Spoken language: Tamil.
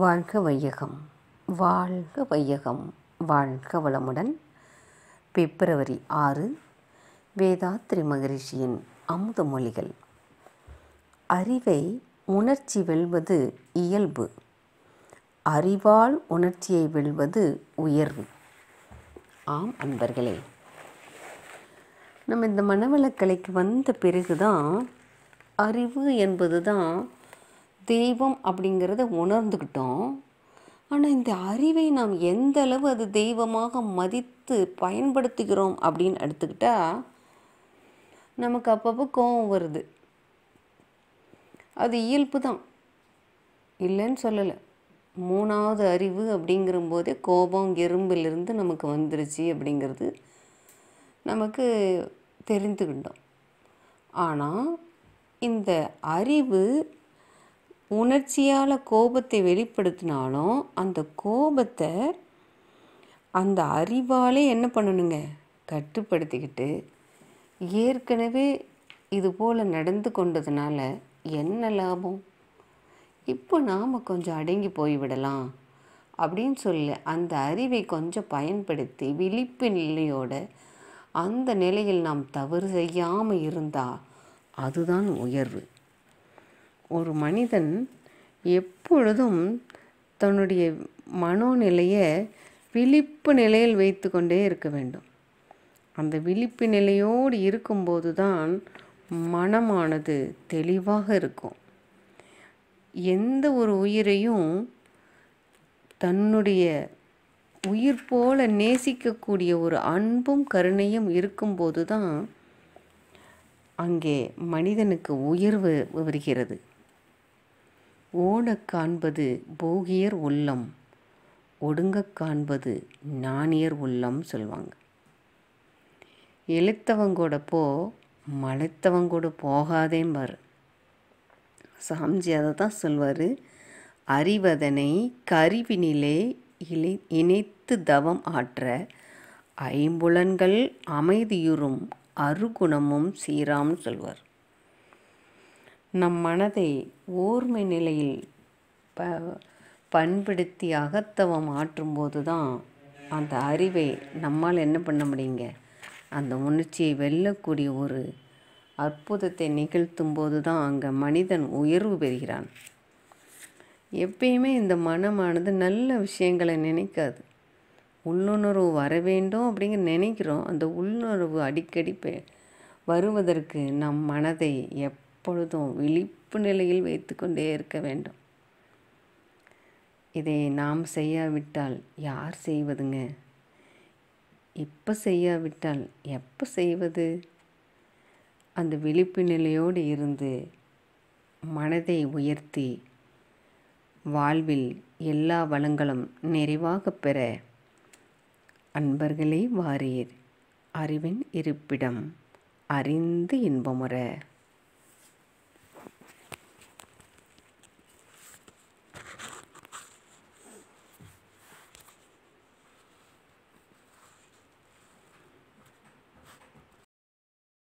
வாழ்க வையகம் வாழ்க வையகம் வாழ்க வளமுடன் பிப்ரவரி ஆறு வேதாத்ரி மகரிஷியின் அமுத மொழிகள் அறிவை உணர்ச்சி வெல்வது இயல்பு அறிவால் உணர்ச்சியை வெல்வது உயர்வு ஆம் அன்பர்களே நம்ம இந்த மனவளக்கலைக்கு வந்த பிறகுதான் அறிவு என்பது தான் தெய்வம் அப்படிங்கிறத உணர்ந்துக்கிட்டோம் ஆனால் இந்த அறிவை நாம் எந்த அளவு அது தெய்வமாக மதித்து பயன்படுத்துகிறோம் அப்படின்னு எடுத்துக்கிட்டால் நமக்கு அப்பப்போ கோபம் வருது அது இயல்பு தான் இல்லைன்னு சொல்லலை மூணாவது அறிவு அப்படிங்கிறம்போதே கோபம் எறும்பிலிருந்து நமக்கு வந்துருச்சு அப்படிங்கிறது நமக்கு தெரிந்துக்கிட்டோம் ஆனால் இந்த அறிவு உணர்ச்சியால் கோபத்தை வெளிப்படுத்தினாலும் அந்த கோபத்தை அந்த அறிவாலே என்ன பண்ணணுங்க கட்டுப்படுத்திக்கிட்டு ஏற்கனவே இது போல் நடந்து கொண்டதுனால என்ன லாபம் இப்போ நாம் கொஞ்சம் அடங்கி போய்விடலாம் அப்படின்னு சொல்லி அந்த அறிவை கொஞ்சம் பயன்படுத்தி விழிப்பு நிலையோட அந்த நிலையில் நாம் தவறு செய்யாமல் இருந்தால் அதுதான் உயர்வு ஒரு மனிதன் எப்பொழுதும் தன்னுடைய மனோநிலையை விழிப்பு நிலையில் வைத்து கொண்டே இருக்க வேண்டும் அந்த விழிப்பு நிலையோடு இருக்கும்போது தான் மனமானது தெளிவாக இருக்கும் எந்த ஒரு உயிரையும் தன்னுடைய உயிர் போல நேசிக்கக்கூடிய ஒரு அன்பும் கருணையும் இருக்கும்போது தான் அங்கே மனிதனுக்கு உயர்வு வருகிறது ஓடக் காண்பது போகியர் உள்ளம் ஒடுங்கக் காண்பது நாணியர் உள்ளம் சொல்லுவாங்க இழுத்தவங்கூட போ மலைத்தவங்கூட போகாதேம்பார் சாம்ஜி அதை தான் சொல்வார் அறிவதனை கருவினிலே இலை இணைத்து தவம் ஆற்ற ஐம்புலன்கள் அமைதியுறும் அருகுணமும் சீராம்னு சொல்வார் நம் மனதை ஓர்மை நிலையில் ப பண்படுத்தி அகத்தவம் ஆற்றும்போது தான் அந்த அறிவை நம்மால் என்ன பண்ண முடியுங்க அந்த உணர்ச்சியை வெல்லக்கூடிய ஒரு அற்புதத்தை நிகழ்த்தும் போது தான் அங்கே மனிதன் உயர்வு பெறுகிறான் எப்பயுமே இந்த மனமானது நல்ல விஷயங்களை நினைக்காது உள்ளுணர்வு வர வேண்டும் அப்படிங்கிற நினைக்கிறோம் அந்த உள்ளுணர்வு அடிக்கடி வருவதற்கு நம் மனதை எப் எப்பொழுதும் விழிப்பு நிலையில் வைத்துக்கொண்டே இருக்க வேண்டும் இதை நாம் செய்யாவிட்டால் யார் செய்வதுங்க இப்போ செய்யாவிட்டால் எப்போ செய்வது அந்த விழிப்பு நிலையோடு இருந்து மனதை உயர்த்தி வாழ்வில் எல்லா வளங்களும் நிறைவாக பெற அன்பர்களே வாரீர் அறிவின் இருப்பிடம் அறிந்து இன்பமுற